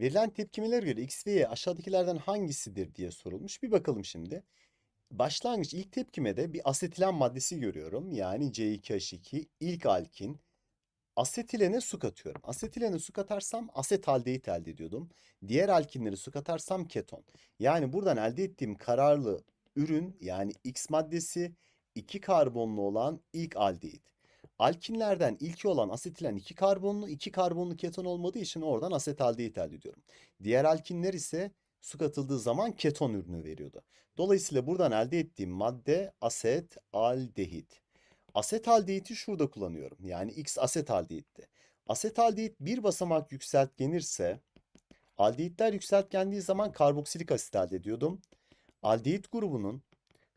Verilen tepkimeler göre X ve Y aşağıdakilerden hangisidir diye sorulmuş. Bir bakalım şimdi. Başlangıç ilk tepkimede bir asetilen maddesi görüyorum. Yani C2H2 ilk alkin. Asetilene su katıyorum. Asetilene su katarsam asetaldehit elde ediyordum. Diğer alkinleri su katarsam keton. Yani buradan elde ettiğim kararlı ürün yani X maddesi iki karbonlu olan ilk aldehit. Alkinlerden ilki olan asetilen 2 karbonlu, 2 karbonlu keton olmadığı için oradan asetaldehit diyorum. Diğer alkinler ise su katıldığı zaman keton ürünü veriyordu. Dolayısıyla buradan elde ettiğim madde asetaldehit. Asetaldehiti şurada kullanıyorum. Yani X asetaldehitti. Asetaldehit bir basamak yükseltgenirse aldehitler yükseltgendiği zaman karboksilik asit elde ediyordum. Aldehit grubunun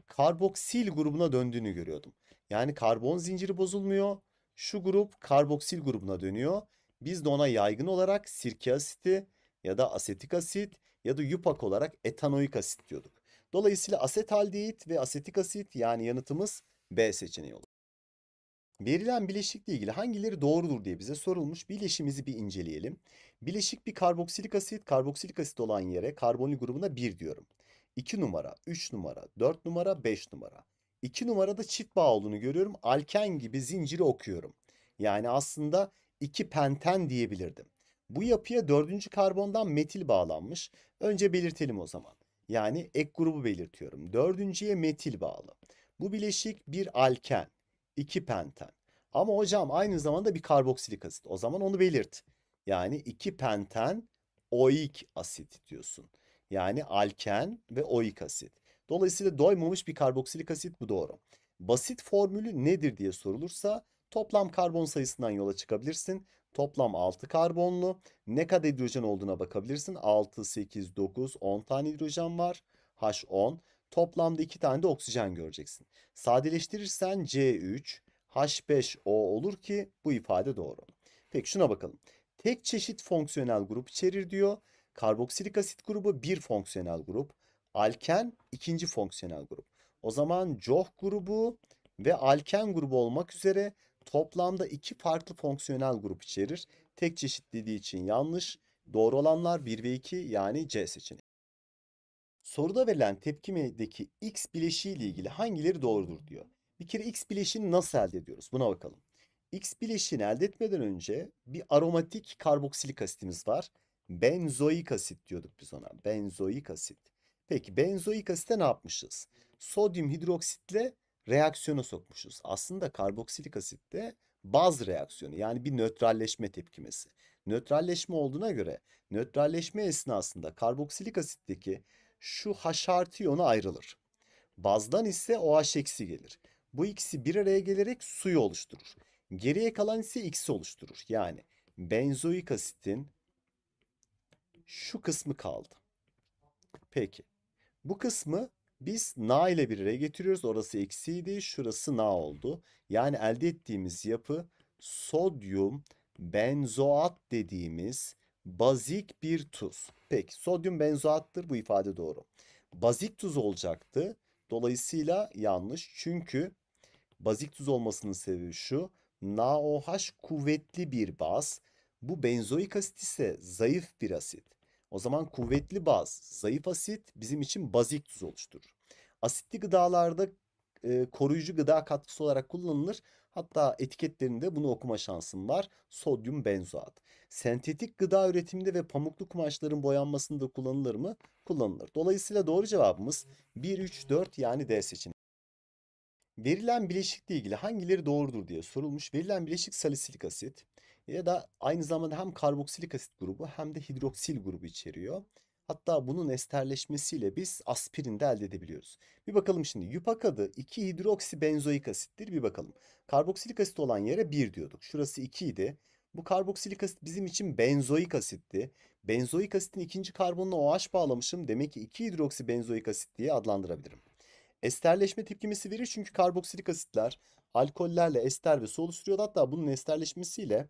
karboksil grubuna döndüğünü görüyordum. Yani karbon zinciri bozulmuyor. Şu grup karboksil grubuna dönüyor. Biz de ona yaygın olarak sirke asiti ya da asetik asit ya da yupak olarak etanoik asit diyorduk. Dolayısıyla asetaldehit ve asetik asit yani yanıtımız B seçeneği olur. Verilen bileşikle ilgili hangileri doğrudur diye bize sorulmuş. Bileşimizi bir inceleyelim. Bileşik bir karboksilik asit, karboksilik asit olan yere karbonil grubuna 1 diyorum. 2 numara, 3 numara, 4 numara, 5 numara. 2 numarada çift bağ olduğunu görüyorum. Alken gibi zinciri okuyorum. Yani aslında 2 penten diyebilirdim. Bu yapıya 4. karbondan metil bağlanmış. Önce belirtelim o zaman. Yani ek grubu belirtiyorum. Dördüncüye metil bağlı. Bu bileşik bir alken, 2 penten. Ama hocam aynı zamanda bir karboksilik asit. O zaman onu belirt. Yani 2 penten oik asit diyorsun. Yani alken ve oik asit. Dolayısıyla doymamış bir karboksilik asit bu doğru. Basit formülü nedir diye sorulursa toplam karbon sayısından yola çıkabilirsin. Toplam 6 karbonlu. Ne kadar hidrojen olduğuna bakabilirsin. 6, 8, 9, 10 tane hidrojen var. H10. Toplamda 2 tane de oksijen göreceksin. Sadeleştirirsen C3, H5O olur ki bu ifade doğru. Peki şuna bakalım. Tek çeşit fonksiyonel grup içerir diyor. Karboksilik asit grubu bir fonksiyonel grup alken ikinci fonksiyonel grup. O zaman COH grubu ve alken grubu olmak üzere toplamda iki farklı fonksiyonel grup içerir. Tek çeşitliliği için yanlış. Doğru olanlar 1 ve 2 yani C seçeneği. Soruda verilen tepkimedeki X bileşiği ile ilgili hangileri doğrudur diyor. Bir kere X bileşiğini nasıl elde ediyoruz? Buna bakalım. X bileşiğini elde etmeden önce bir aromatik karboksilik asitimiz var. Benzoik asit diyorduk biz ona. Benzoik asit. Peki benzoik asite ne yapmışız? Sodyum hidroksitle reaksiyona sokmuşuz. Aslında karboksilik asitte baz reaksiyonu yani bir nötralleşme tepkimesi. Nötralleşme olduğuna göre nötralleşme esnasında karboksilik asitteki şu H artı iyonu ayrılır. Bazdan ise OH eksi gelir. Bu ikisi bir araya gelerek suyu oluşturur. Geriye kalan ise X oluşturur. Yani benzoik asitin şu kısmı kaldı. Peki bu kısmı biz na ile bir re getiriyoruz. Orası eksiydi. Şurası na oldu. Yani elde ettiğimiz yapı sodyum benzoat dediğimiz bazik bir tuz. Peki sodyum benzoattır bu ifade doğru. Bazik tuz olacaktı. Dolayısıyla yanlış. Çünkü bazik tuz olmasının sebebi şu. NaOH kuvvetli bir baz. Bu benzoik asit ise zayıf bir asit. O zaman kuvvetli baz, zayıf asit bizim için bazik tuz oluşturur. Asitli gıdalarda e, koruyucu gıda katkısı olarak kullanılır. Hatta etiketlerinde bunu okuma şansım var. Sodyum benzoat. Sentetik gıda üretiminde ve pamuklu kumaşların boyanmasında kullanılır mı? Kullanılır. Dolayısıyla doğru cevabımız 1, 3, 4 yani D seçeneği. Verilen bileşikle ilgili hangileri doğrudur diye sorulmuş. Verilen bileşik salisilik asit, ya da aynı zamanda hem karboksilik asit grubu hem de hidroksil grubu içeriyor. Hatta bunun esterleşmesiyle biz aspirin de elde edebiliyoruz. Bir bakalım şimdi yupak adı 2 benzoik asittir bir bakalım. Karboksilik asit olan yere 1 diyorduk. Şurası 2 idi. Bu karboksilik asit bizim için benzoik asitti. Benzoik asitin ikinci karbonuna OH bağlamışım. Demek ki 2 benzoik asit diye adlandırabilirim. Esterleşme tepkimesi verir çünkü karboksilik asitler alkollerle ester ve su oluşturuyor. Hatta bunun esterleşmesiyle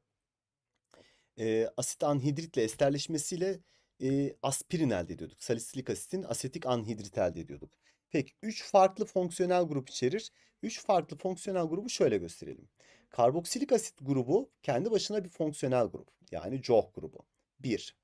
e, asit anhidritle esterleşmesiyle e, aspirin elde ediyorduk. Salisilik asitin asetik anhidrit elde ediyorduk. Peki 3 farklı fonksiyonel grup içerir. 3 farklı fonksiyonel grubu şöyle gösterelim. Karboksilik asit grubu kendi başına bir fonksiyonel grup. Yani COH grubu. 1.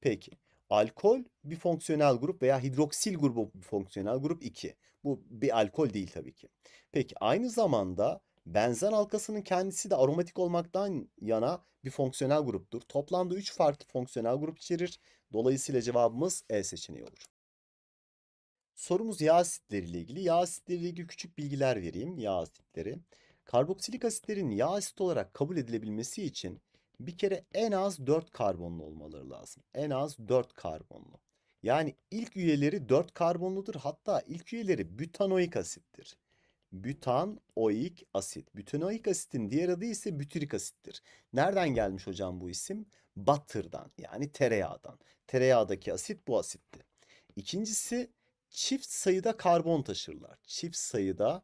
Peki alkol bir fonksiyonel grup veya hidroksil grubu bir fonksiyonel grup 2. Bu bir alkol değil tabii ki. Peki aynı zamanda Benzen halkasının kendisi de aromatik olmaktan yana bir fonksiyonel gruptur. Toplamda 3 farklı fonksiyonel grup içerir. Dolayısıyla cevabımız E seçeneği olur. Sorumuz yağ asitleri ile ilgili. Yağ asitleri ile ilgili küçük bilgiler vereyim. Yağ asitleri. Karboksilik asitlerin yağ asit olarak kabul edilebilmesi için bir kere en az 4 karbonlu olmaları lazım. En az 4 karbonlu. Yani ilk üyeleri 4 karbonludur. Hatta ilk üyeleri butanoik asittir butanoik asit. Butanoik asitin diğer adı ise bütürik asittir. Nereden gelmiş hocam bu isim? Butter'dan yani tereyağdan. Tereyağdaki asit bu asitti. İkincisi çift sayıda karbon taşırlar. Çift sayıda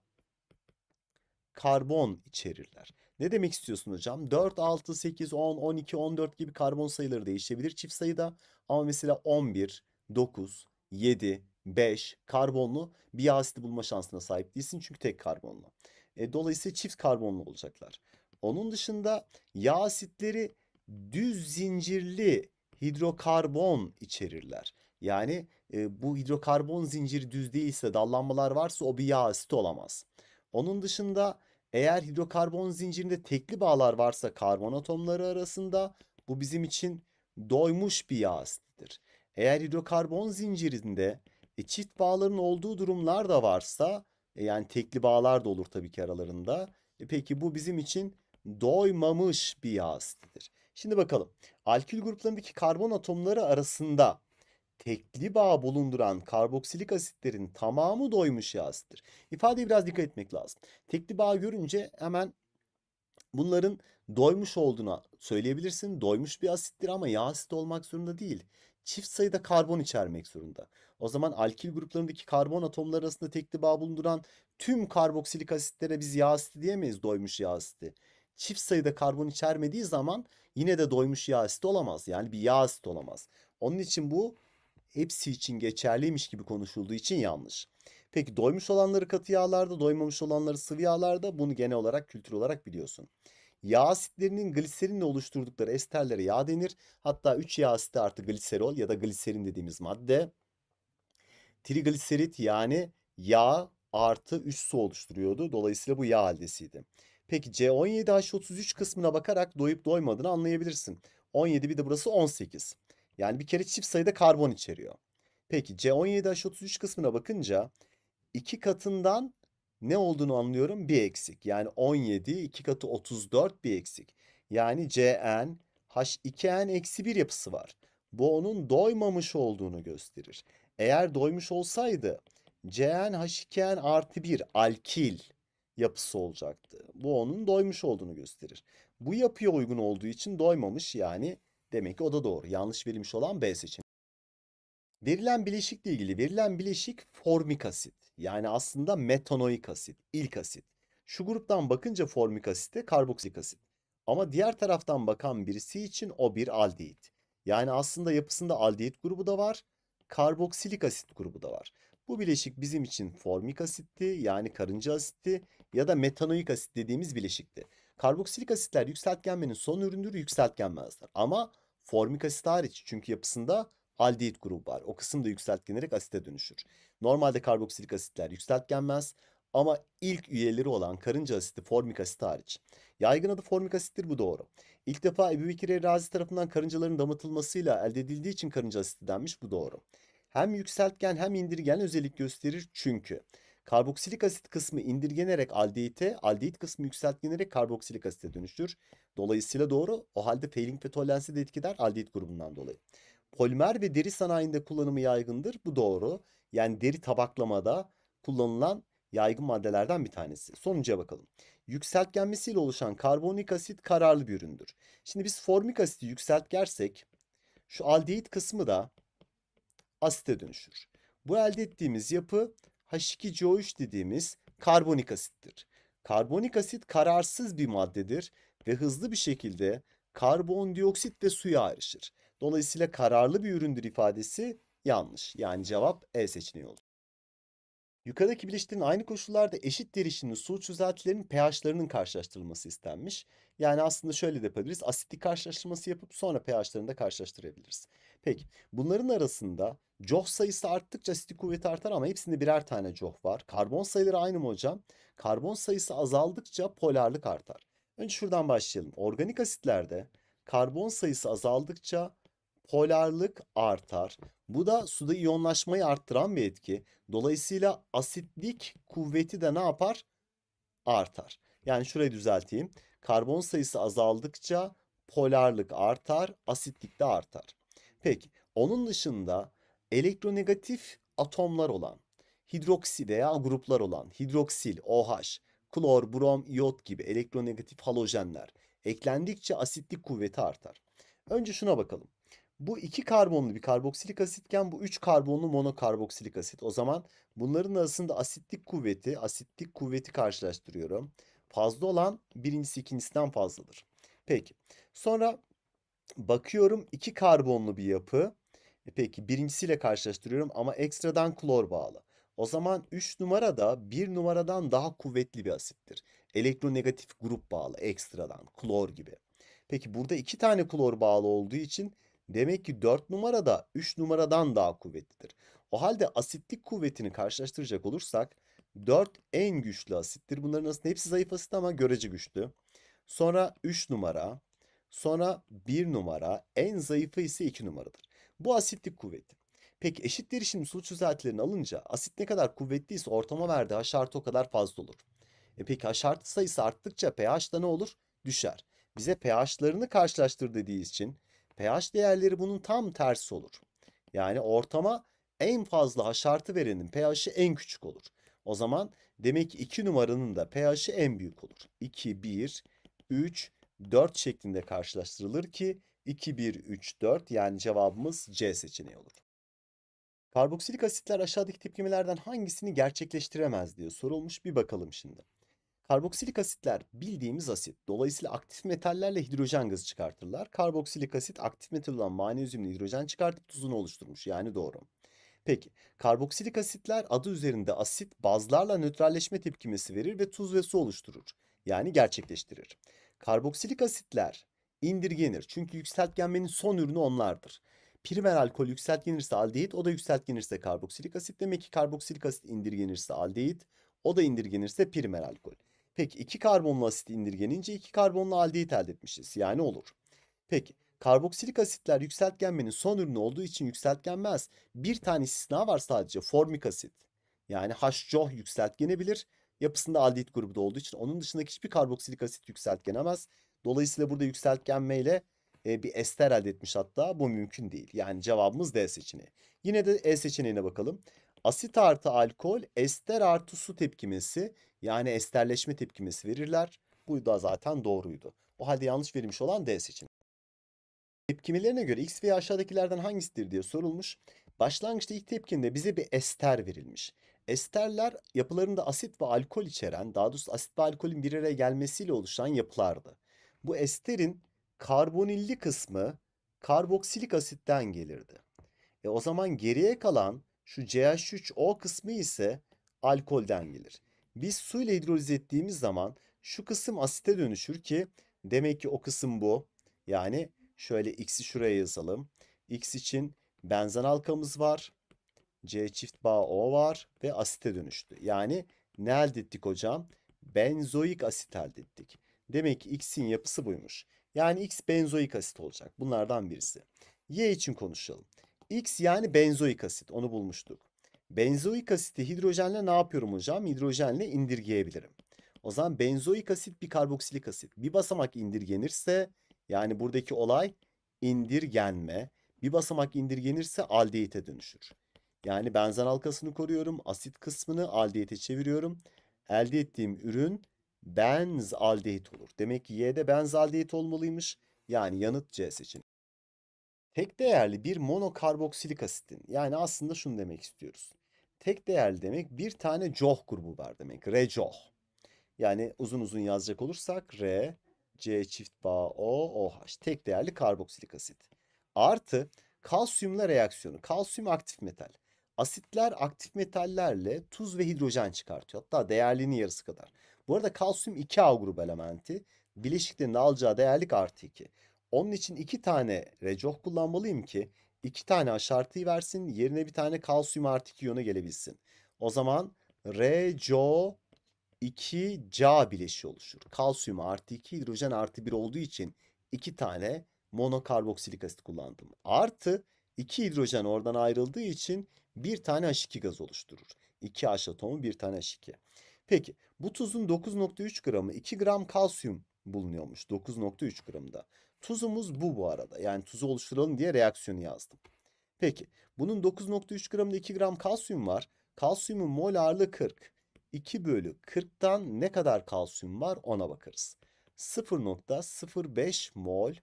karbon içerirler. Ne demek istiyorsun hocam? 4, 6, 8, 10, 12, 14 gibi karbon sayıları değişebilir çift sayıda. Ama mesela 11, 9, 7, 5 karbonlu bir yağ asidi bulma şansına sahip değilsin çünkü tek karbonlu. E, dolayısıyla çift karbonlu olacaklar. Onun dışında yağ asitleri düz zincirli hidrokarbon içerirler. Yani e, bu hidrokarbon zinciri düz değilse dallanmalar varsa o bir yağ asiti olamaz. Onun dışında eğer hidrokarbon zincirinde tekli bağlar varsa karbon atomları arasında bu bizim için doymuş bir yağ asitidir. Eğer hidrokarbon zincirinde e, çift bağların olduğu durumlar da varsa e, yani tekli bağlar da olur tabii ki aralarında. E, peki bu bizim için doymamış bir yağ asitidir. Şimdi bakalım. Alkil gruplarındaki karbon atomları arasında tekli bağ bulunduran karboksilik asitlerin tamamı doymuş yağ asittir. İfadeye biraz dikkat etmek lazım. Tekli bağ görünce hemen bunların doymuş olduğuna söyleyebilirsin. Doymuş bir asittir ama yağ asit olmak zorunda değil. Çift sayıda karbon içermek zorunda. O zaman alkil gruplarındaki karbon atomları arasında tekli bağ bulunduran tüm karboksilik asitlere biz yağ asiti diyemeyiz doymuş yağ asiti. Çift sayıda karbon içermediği zaman yine de doymuş yağ asiti olamaz. Yani bir yağ asiti olamaz. Onun için bu hepsi için geçerliymiş gibi konuşulduğu için yanlış. Peki doymuş olanları katı yağlarda, doymamış olanları sıvı yağlarda bunu genel olarak kültür olarak biliyorsun. Yağ asitlerinin gliserinle oluşturdukları esterlere yağ denir. Hatta 3 yağ asiti artı gliserol ya da gliserin dediğimiz madde Trigliserit yani yağ artı 3 su oluşturuyordu. Dolayısıyla bu yağ haldesiydi. Peki C17H33 kısmına bakarak doyup doymadığını anlayabilirsin. 17 bir de burası 18. Yani bir kere çift sayıda karbon içeriyor. Peki C17H33 kısmına bakınca iki katından ne olduğunu anlıyorum bir eksik. Yani 17 iki katı 34 bir eksik. Yani CN H2N 1 yapısı var. Bu onun doymamış olduğunu gösterir. Eğer doymuş olsaydı CnH2n artı 1 alkil yapısı olacaktı. Bu onun doymuş olduğunu gösterir. Bu yapıya uygun olduğu için doymamış yani demek ki o da doğru. Yanlış verilmiş olan B seçeneği. Verilen bileşikle ilgili verilen bileşik formik asit. Yani aslında metanoik asit, ilk asit. Şu gruptan bakınca formik asite karboksilik asit. Ama diğer taraftan bakan birisi için o bir aldehit. Yani aslında yapısında aldehit grubu da var karboksilik asit grubu da var. Bu bileşik bizim için formik asitti yani karınca asitti ya da metanoik asit dediğimiz bileşikti. Karboksilik asitler yükseltgenmenin son ürünüdür yükseltgenmezler. Ama formik asit hariç çünkü yapısında aldehit grubu var. O kısım da yükseltgenerek asite dönüşür. Normalde karboksilik asitler yükseltgenmez ama ilk üyeleri olan karınca asiti formik asit hariç. Yaygın adı formik asittir bu doğru. İlk defa Ebu Bekir Razi tarafından karıncaların damatılmasıyla elde edildiği için karınca asiti denmiş bu doğru. Hem yükseltgen hem indirgen özellik gösterir çünkü karboksilik asit kısmı indirgenerek aldehite, aldehit kısmı yükseltgenerek karboksilik asite dönüşür. Dolayısıyla doğru o halde failing ve toleransı da etkiler aldehit grubundan dolayı. Polimer ve deri sanayinde kullanımı yaygındır. Bu doğru. Yani deri tabaklamada kullanılan yaygın maddelerden bir tanesi. Sonuca bakalım. Yükseltgenmesiyle oluşan karbonik asit kararlı bir üründür. Şimdi biz formik asiti yükseltgersek şu aldehit kısmı da asite dönüşür. Bu elde ettiğimiz yapı H2CO3 dediğimiz karbonik asittir. Karbonik asit kararsız bir maddedir ve hızlı bir şekilde karbondioksit ve suya ayrışır. Dolayısıyla kararlı bir üründür ifadesi yanlış. Yani cevap E seçeneği olur. Yukarıdaki bileşiklerin aynı koşullarda eşit derişimli su çözeltilerinin pH'larının karşılaştırılması istenmiş. Yani aslında şöyle de yapabiliriz. Asitlik karşılaştırması yapıp sonra pH'larını da karşılaştırabiliriz. Peki bunların arasında Joh sayısı arttıkça asitlik kuvveti artar ama hepsinde birer tane Joh var. Karbon sayıları aynı mı hocam? Karbon sayısı azaldıkça polarlık artar. Önce şuradan başlayalım. Organik asitlerde karbon sayısı azaldıkça polarlık artar. Bu da suda iyonlaşmayı arttıran bir etki. Dolayısıyla asitlik kuvveti de ne yapar? Artar. Yani şurayı düzelteyim. Karbon sayısı azaldıkça polarlık artar, asitlik de artar. Peki onun dışında elektronegatif atomlar olan hidroksi veya gruplar olan hidroksil, OH, klor, brom, iot gibi elektronegatif halojenler eklendikçe asitlik kuvveti artar. Önce şuna bakalım. Bu iki karbonlu bir karboksilik asitken bu üç karbonlu monokarboksilik asit. O zaman bunların arasında asitlik kuvveti, asitlik kuvveti karşılaştırıyorum. Fazla olan birincisi ikincisinden fazladır. Peki. Sonra bakıyorum iki karbonlu bir yapı. E, peki birincisiyle karşılaştırıyorum ama ekstradan klor bağlı. O zaman 3 da 1 numaradan daha kuvvetli bir asittir. Elektronegatif grup bağlı ekstradan klor gibi. Peki burada 2 tane klor bağlı olduğu için Demek ki 4 numara da 3 numaradan daha kuvvetlidir. O halde asitlik kuvvetini karşılaştıracak olursak 4 en güçlü asittir. Bunların aslında hepsi zayıf asit ama görece güçlü. Sonra 3 numara, sonra 1 numara, en zayıfı ise 2 numaradır. Bu asitlik kuvveti. Peki eşit derişim su çözeltilerini alınca asit ne kadar kuvvetliyse ortama verdiği H artı o kadar fazla olur. E peki H artı sayısı arttıkça pH da ne olur? Düşer. Bize pH'larını karşılaştır dediği için pH değerleri bunun tam tersi olur. Yani ortama en fazla haşartı verenin pH'i en küçük olur. O zaman demek ki 2 numaranın da pH'i en büyük olur. 2, 1, 3, 4 şeklinde karşılaştırılır ki 2, 1, 3, 4 yani cevabımız C seçeneği olur. Karboksilik asitler aşağıdaki tepkimelerden hangisini gerçekleştiremez diye sorulmuş bir bakalım şimdi. Karboksilik asitler bildiğimiz asit. Dolayısıyla aktif metallerle hidrojen gazı çıkartırlar. Karboksilik asit aktif metal olan magnezyumla hidrojen çıkartıp tuzunu oluşturmuş. Yani doğru. Peki karboksilik asitler adı üzerinde asit bazlarla nötralleşme tepkimesi verir ve tuz ve su oluşturur. Yani gerçekleştirir. Karboksilik asitler indirgenir. Çünkü yükseltgenmenin son ürünü onlardır. Primer alkol yükseltgenirse aldehit, o da yükseltgenirse karboksilik asit. Demek ki karboksilik asit indirgenirse aldehit, o da indirgenirse primer alkol. Peki 2 karbonlu asit indirgenince 2 karbonlu aldehit elde etmişiz. Yani olur. Peki karboksilik asitler yükseltgenmenin son ürünü olduğu için yükseltgenmez. Bir tane istisna var sadece formik asit. Yani HCO yükseltgenebilir. Yapısında aldehit grubu da olduğu için onun dışındaki hiçbir karboksilik asit yükseltgenemez. Dolayısıyla burada yükseltgenmeyle e, bir ester elde etmiş hatta bu mümkün değil. Yani cevabımız D seçeneği. Yine de E seçeneğine bakalım asit artı alkol ester artı su tepkimesi yani esterleşme tepkimesi verirler. Bu da zaten doğruydu. O halde yanlış verilmiş olan D seçeneği. Tepkimelerine göre X veya aşağıdakilerden hangisidir diye sorulmuş. Başlangıçta ilk tepkinde bize bir ester verilmiş. Esterler yapılarında asit ve alkol içeren, daha doğrusu asit ve alkolün bir araya gelmesiyle oluşan yapılardı. Bu esterin karbonilli kısmı karboksilik asitten gelirdi. E o zaman geriye kalan şu CH3O kısmı ise alkolden gelir. Biz su ile hidroliz ettiğimiz zaman şu kısım asite dönüşür ki demek ki o kısım bu. Yani şöyle x'i şuraya yazalım. X için benzen halkamız var. C çift bağ O var ve asite dönüştü. Yani ne elde ettik hocam? Benzoik asit elde ettik. Demek ki X'in yapısı buymuş. Yani X benzoik asit olacak. Bunlardan birisi. Y için konuşalım. X yani benzoik asit onu bulmuştuk. Benzoik asiti hidrojenle ne yapıyorum hocam? Hidrojenle indirgeyebilirim. O zaman benzoik asit bir karboksilik asit. Bir basamak indirgenirse yani buradaki olay indirgenme. Bir basamak indirgenirse aldehite dönüşür. Yani benzen halkasını koruyorum. Asit kısmını aldehite çeviriyorum. Elde ettiğim ürün benz aldehit olur. Demek ki Y'de benz aldehit olmalıymış. Yani yanıt C seçeneği. Tek değerli bir monokarboksilik asitin yani aslında şunu demek istiyoruz. Tek değerli demek bir tane joh grubu var demek. Re joh. Yani uzun uzun yazacak olursak R, C çift bağ O, OH. Tek değerli karboksilik asit. Artı kalsiyumla reaksiyonu. Kalsiyum aktif metal. Asitler aktif metallerle tuz ve hidrojen çıkartıyor. Hatta değerlinin yarısı kadar. Bu arada kalsiyum 2A grubu elementi. Bileşiklerin alacağı değerlik artı 2. Onun için iki tane recoh kullanmalıyım ki iki tane aşartıyı versin. Yerine bir tane kalsiyum artı iyonu gelebilsin. O zaman reco 2 ca bileşi oluşur. Kalsiyum artı 2 hidrojen artı 1 olduğu için iki tane monokarboksilik asit kullandım. Artı 2 hidrojen oradan ayrıldığı için bir tane H2 gaz oluşturur. 2 H atomu bir tane H2. Peki bu tuzun 9.3 gramı 2 gram kalsiyum bulunuyormuş 9.3 gramda. Tuzumuz bu bu arada. Yani tuzu oluşturalım diye reaksiyonu yazdım. Peki bunun 9.3 gramında 2 gram kalsiyum var. Kalsiyumun mol ağırlığı 40. 2 bölü 40'tan ne kadar kalsiyum var ona bakarız. 0.05 mol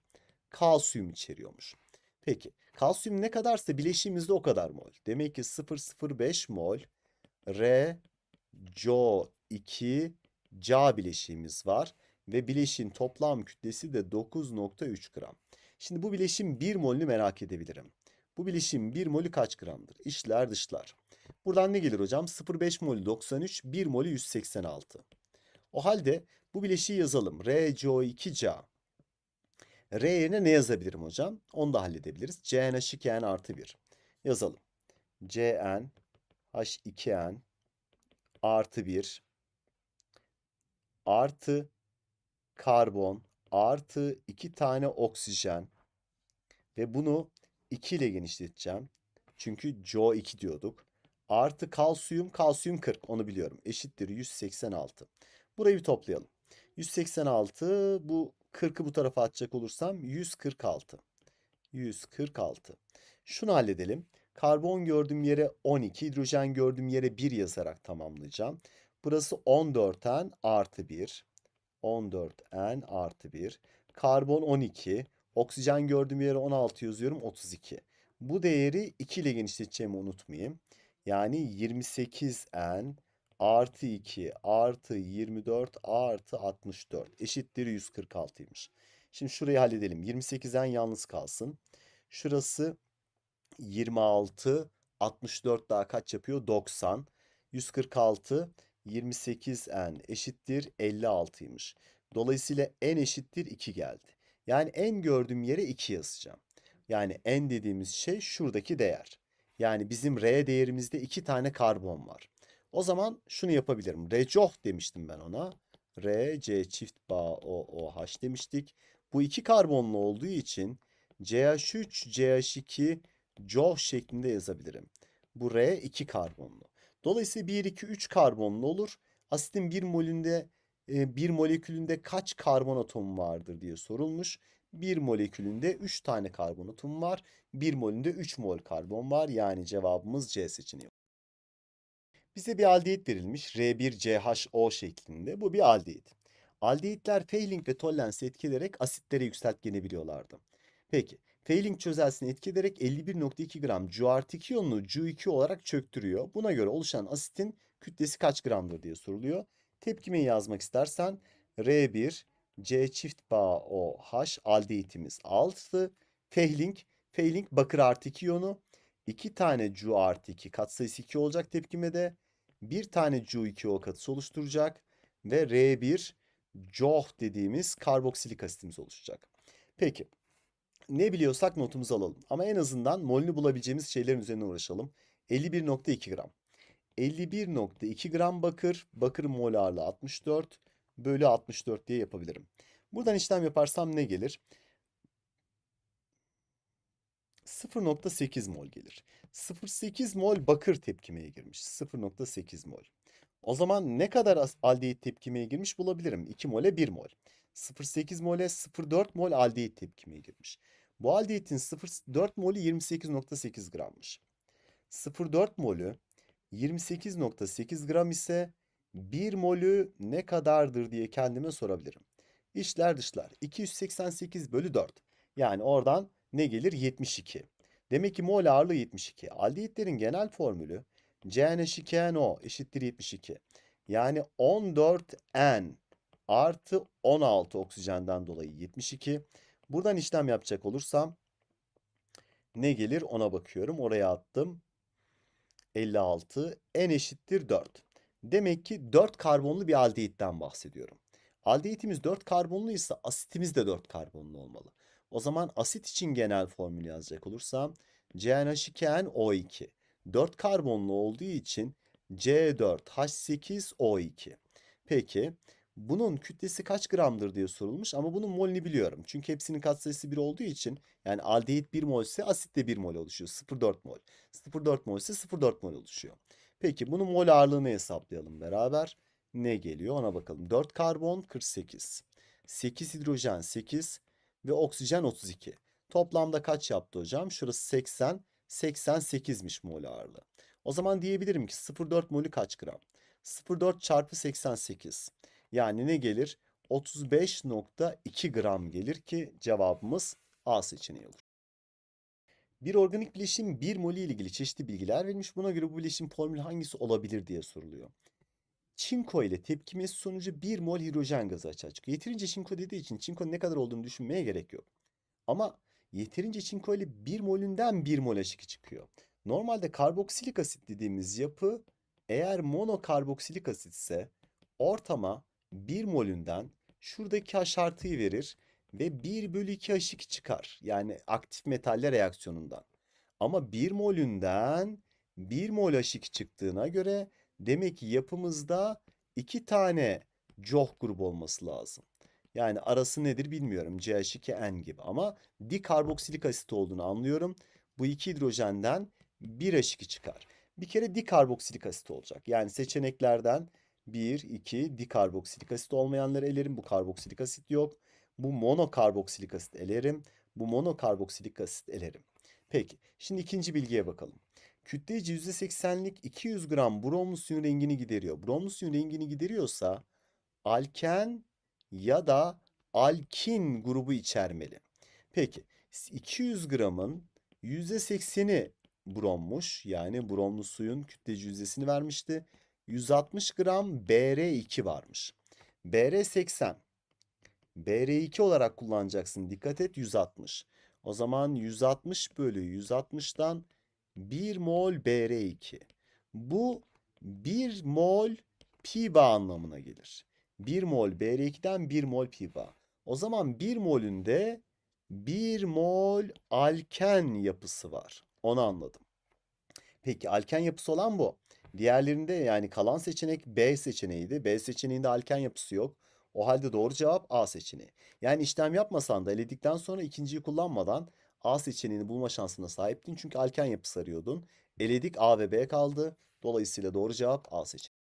kalsiyum içeriyormuş. Peki kalsiyum ne kadarsa bileşiğimizde o kadar mol. Demek ki 0.05 mol R 2 Ca bileşiğimiz var ve bileşin toplam kütlesi de 9.3 gram. Şimdi bu bileşin 1 molünü merak edebilirim. Bu bileşin 1 molü kaç gramdır? İşler dışlar. Buradan ne gelir hocam? 0.5 molü 93, 1 molü 186. O halde bu bileşiği yazalım. RCO2Ca. R yerine ne yazabilirim hocam? Onu da halledebiliriz. CnH2n artı 1. Yazalım. Cn H2n artı 1 artı karbon artı 2 tane oksijen ve bunu 2 ile genişleteceğim. Çünkü CO2 diyorduk. Artı kalsiyum, kalsiyum 40 onu biliyorum. Eşittir 186. Burayı bir toplayalım. 186 bu 40'ı bu tarafa atacak olursam 146. 146. Şunu halledelim. Karbon gördüğüm yere 12, hidrojen gördüğüm yere 1 yazarak tamamlayacağım. Burası 14'ten artı 1. 14N artı 1. Karbon 12. Oksijen gördüğüm yere 16 yazıyorum 32. Bu değeri 2 ile genişleteceğimi unutmayayım. Yani 28N artı 2 artı 24 artı 64 eşittir 146'ymış. Şimdi şurayı halledelim. 28 n yalnız kalsın. Şurası 26, 64 daha kaç yapıyor? 90. 146 28n eşittir 56'ymış. Dolayısıyla n eşittir 2 geldi. Yani n gördüğüm yere 2 yazacağım. Yani n dediğimiz şey şuradaki değer. Yani bizim R değerimizde 2 tane karbon var. O zaman şunu yapabilirim. Recoh demiştim ben ona. R, C çift bağ O, O, H demiştik. Bu iki karbonlu olduğu için CH3, CH2, COH şeklinde yazabilirim. Bu R iki karbonlu. Dolayısıyla 1, 2, 3 karbonlu olur. Asitin bir molünde e, bir molekülünde kaç karbon atomu vardır diye sorulmuş. Bir molekülünde 3 tane karbon atomu var. Bir molünde 3 mol karbon var. Yani cevabımız C seçeneği. Bize bir aldehit verilmiş. R1CHO şeklinde. Bu bir aldehit. Aldehitler Fehling ve Tollens etkileyerek asitlere yükseltgenebiliyorlardı. Peki t çözelsini çözeltisini etkileyerek 51.2 gram Cu2 iyonunu Cu2 olarak çöktürüyor. Buna göre oluşan asitin kütlesi kaç gramdır diye soruluyor. Tepkimeyi yazmak istersen R1 C çift bağ OH aldehitimiz 6. Fehlink, Fehlink bakır artı 2 iyonu. 2 tane Cu artı 2 katsayısı 2 olacak tepkime de 1 tane Cu2O katısı oluşturacak. Ve R1 COH dediğimiz karboksilik asitimiz oluşacak. Peki ne biliyorsak notumuzu alalım. Ama en azından molünü bulabileceğimiz şeylerin üzerine uğraşalım. 51.2 gram. 51.2 gram bakır, bakır mol ağırlığı 64 bölü 64 diye yapabilirim. Buradan işlem yaparsam ne gelir? 0.8 mol gelir. 0.8 mol bakır tepkimeye girmiş. 0.8 mol. O zaman ne kadar aldehit tepkimeye girmiş bulabilirim. 2 mole 1 mol. 0.8 mole 0.4 mol aldehit tepkimeye girmiş. Bu halde etin 0,4 molü 28,8 grammış. 0,4 molü 28,8 gram ise 1 molü ne kadardır diye kendime sorabilirim. İşler dışlar 288 bölü 4. Yani oradan ne gelir? 72. Demek ki mol ağırlığı 72. Aldehitlerin genel formülü cnh 2 no eşittir 72. Yani 14N artı 16 oksijenden dolayı 72. Buradan işlem yapacak olursam ne gelir ona bakıyorum. Oraya attım. 56 en eşittir 4. Demek ki 4 karbonlu bir aldehitten bahsediyorum. Aldehitimiz 4 karbonluysa asitimiz de 4 karbonlu olmalı. O zaman asit için genel formül yazacak olursam CnH2NO2. 4 karbonlu olduğu için C4H8O2. Peki bunun kütlesi kaç gramdır diye sorulmuş ama bunun molini biliyorum. Çünkü hepsinin katsayısı 1 olduğu için yani aldehit 1 mol ise asit de 1 mol oluşuyor. 0,4 mol. 0,4 mol ise 0,4 mol oluşuyor. Peki bunun mol ağırlığını hesaplayalım beraber. Ne geliyor ona bakalım. 4 karbon 48. 8 hidrojen 8 ve oksijen 32. Toplamda kaç yaptı hocam? Şurası 80. 88'miş mol ağırlığı. O zaman diyebilirim ki 0,4 molü kaç gram? 0,4 çarpı 88. Yani ne gelir? 35.2 gram gelir ki cevabımız A seçeneği olur. Bir organik bileşim 1 molü ile ilgili çeşitli bilgiler verilmiş. Buna göre bu bileşim formülü hangisi olabilir diye soruluyor. Çinko ile tepkimesi sonucu 1 mol hidrojen gazı açığa çıkıyor. Yeterince çinko dediği için çinko ne kadar olduğunu düşünmeye gerek yok. Ama yeterince çinko ile 1 molünden 1 mol aşıkı çıkıyor. Normalde karboksilik asit dediğimiz yapı eğer monokarboksilik asit ise ortama 1 molünden şuradaki H artıyı verir ve 1 bölü 2 H2 çıkar. Yani aktif metaller reaksiyonundan. Ama 1 molünden 1 mol H2 çıktığına göre demek ki yapımızda 2 tane COH grubu olması lazım. Yani arası nedir bilmiyorum. CH2N gibi ama dikarboksilik asit olduğunu anlıyorum. Bu iki hidrojenden 1 H2 çıkar. Bir kere dikarboksilik asit olacak. Yani seçeneklerden 1, 2 dikarboksilik asit olmayanları elerim. Bu karboksilik asit yok. Bu monokarboksilik asit elerim. Bu monokarboksilik asit elerim. Peki şimdi ikinci bilgiye bakalım. Kütleci %80'lik 200 gram bromlu suyun rengini gideriyor. bromlu suyun rengini gideriyorsa alken ya da alkin grubu içermeli. Peki 200 gramın %80'i brommuş yani bromlu suyun kütleci yüzdesini vermişti. 160 gram BR2 varmış. BR 80. BR2 olarak kullanacaksın. Dikkat et 160. O zaman 160 bölü 160'dan 1 mol BR2. Bu 1 mol pi bağ anlamına gelir. 1 mol BR2'den 1 mol pi bağ. O zaman 1 molünde 1 mol alken yapısı var. Onu anladım. Peki alken yapısı olan bu. Diğerlerinde yani kalan seçenek B seçeneğiydi. B seçeneğinde alken yapısı yok. O halde doğru cevap A seçeneği. Yani işlem yapmasan da eledikten sonra ikinciyi kullanmadan A seçeneğini bulma şansına sahiptin. Çünkü alken yapısı arıyordun. Eledik A ve B kaldı. Dolayısıyla doğru cevap A seçeneği.